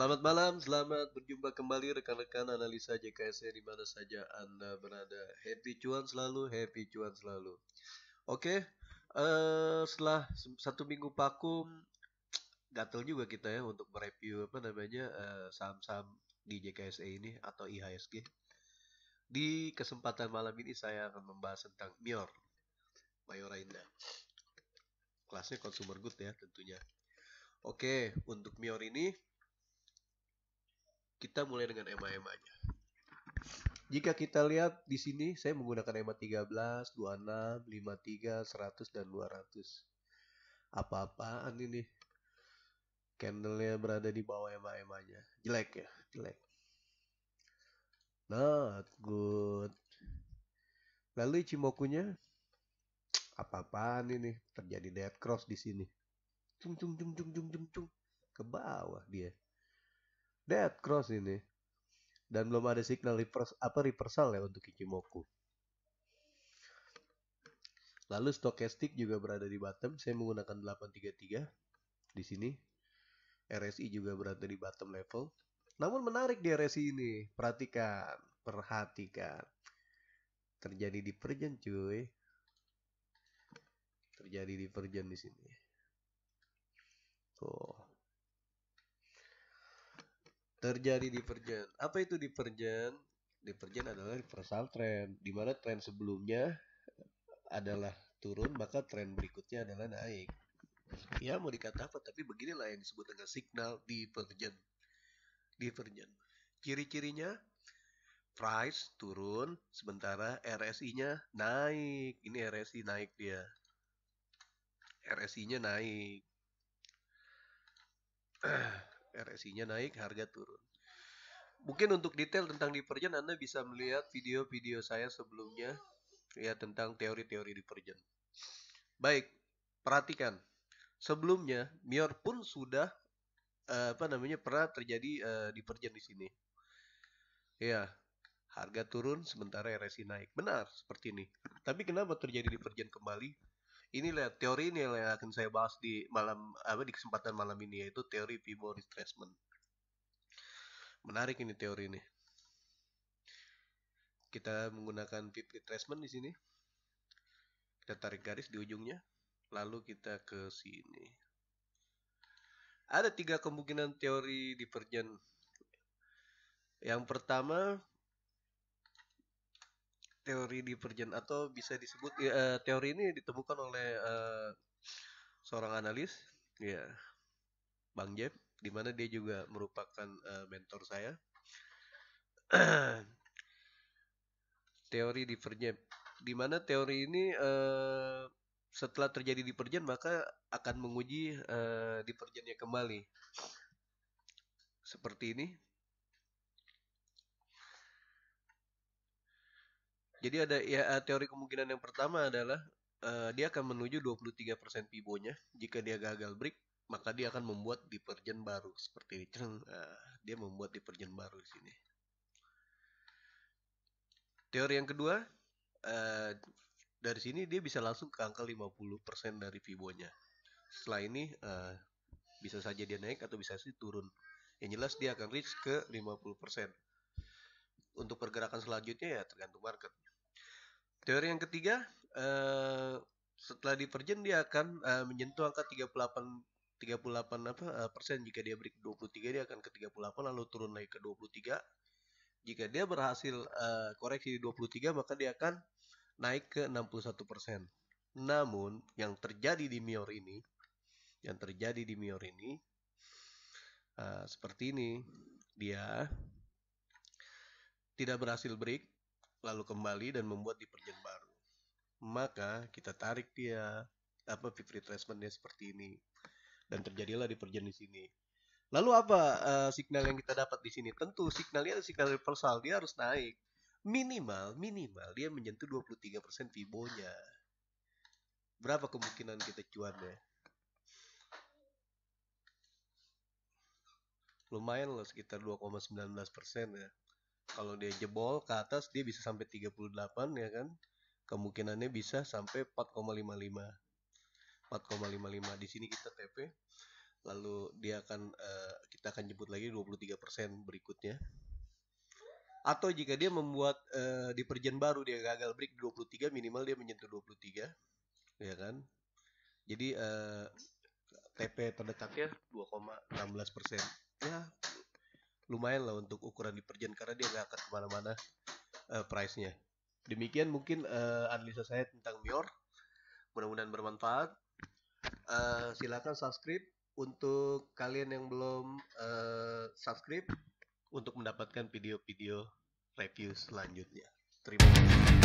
Selamat malam, selamat berjumpa kembali rekan-rekan analisa JKS e di mana saja Anda berada. Happy cuan selalu, happy cuan selalu. Oke, okay, uh, eh, setelah satu minggu pakum, gatel juga kita ya untuk mereview apa namanya eh, saham-saham uh, di JKSE ini atau IHSG. Di kesempatan malam ini saya akan membahas tentang Mior, Mayora Indah. Kelasnya consumer good ya tentunya. Oke, okay, untuk Mior ini kita mulai dengan EMA-EMA-nya. Jika kita lihat di sini, saya menggunakan EMA 13, 26, 53, 100, dan 200. Apa-apaan ini? Candlenya berada di bawah EMA-EMA-nya. Jelek ya, jelek. Not good. Lalu Ichimoku-nya apa-apaan ini? Terjadi dead cross di sini. Cung cung cung cung cung cung cung ke bawah dia dead cross ini dan belum ada signal reverse, apa reversal ya untuk Ichimoku. Lalu stokastik juga berada di bottom. Saya menggunakan 833 di sini. RSI juga berada di bottom level. Namun menarik di RSI ini. Perhatikan, perhatikan. Terjadi divergen cuy. Terjadi divergen di sini. Tuh terjadi divergen. Apa itu divergen? Divergen adalah reversal trend, di mana tren sebelumnya adalah turun, maka tren berikutnya adalah naik. Ya mau dikata apa, tapi beginilah yang disebut dengan signal divergen. Divergen. Ciri-cirinya price turun, sementara RSI-nya naik. Ini RSI naik dia. RSI-nya naik. RSI-nya naik, harga turun. Mungkin untuk detail tentang divergen Anda bisa melihat video-video saya sebelumnya ya tentang teori-teori divergen. Baik, perhatikan. Sebelumnya Mior pun sudah eh, apa namanya pernah terjadi uh, eh, divergen di sini. Ya, harga turun sementara RSI naik. Benar, seperti ini. Tapi kenapa terjadi divergen kembali? ini inilah teori ini yang akan saya bahas di malam apa di kesempatan malam ini yaitu teori pivot retracement. Menarik ini teori ini. Kita menggunakan pivot retracement di sini. Kita tarik garis di ujungnya, lalu kita ke sini. Ada tiga kemungkinan teori divergen. Yang pertama, teori divergen atau bisa disebut ya, eh, teori ini ditemukan oleh uh, seorang analis ya Bang Jeb di mana dia juga merupakan uh, mentor saya teori divergen di mana teori ini uh, setelah terjadi divergen maka akan menguji uh, divergennya kembali seperti ini Jadi ada ya eh, teori kemungkinan yang pertama adalah uh, dia akan menuju 23% fibonya Jika dia gagal break, maka dia akan membuat divergen baru seperti itu. Uh, eh, dia membuat divergen baru di sini. Teori yang kedua, uh, dari sini dia bisa langsung ke angka 50% dari fibonya. Setelah ini uh, bisa saja dia naik atau bisa sih turun. Yang jelas dia akan reach ke 50% untuk pergerakan selanjutnya ya tergantung market. Teori yang ketiga, uh, setelah divergen dia akan uh, menyentuh angka 38 38 apa uh, persen jika dia break 23 dia akan ke 38 lalu turun naik ke 23. Jika dia berhasil uh, koreksi di 23 maka dia akan naik ke 61 persen. Namun yang terjadi di Mior ini, yang terjadi di Mior ini uh, seperti ini dia tidak berhasil break, lalu kembali dan membuat di baru. Maka kita tarik dia, apa fifth retracementnya seperti ini. Dan terjadilah di di sini. Lalu apa uh, signal yang kita dapat di sini? Tentu signalnya signal reversal dia harus naik. Minimal, minimal dia menyentuh 23% Fibonya. Berapa kemungkinan kita cuannya? Lumayan loh sekitar 2,19% ya kalau dia jebol ke atas dia bisa sampai 38 ya kan kemungkinannya bisa sampai 4,55 4,55 di sini kita TP lalu dia akan uh, kita akan jemput lagi 23% berikutnya atau jika dia membuat uh, di perjan baru dia gagal break 23 minimal dia menyentuh 23 ya kan jadi uh, eh, TP terdekatnya 2,16 ya lumayan lah untuk ukuran di perjan karena dia nggak akan kemana-mana uh, price-nya. Demikian mungkin uh, analisa saya tentang Mior. Mudah-mudahan bermanfaat. Uh, silakan subscribe untuk kalian yang belum uh, subscribe untuk mendapatkan video-video review selanjutnya. Terima kasih.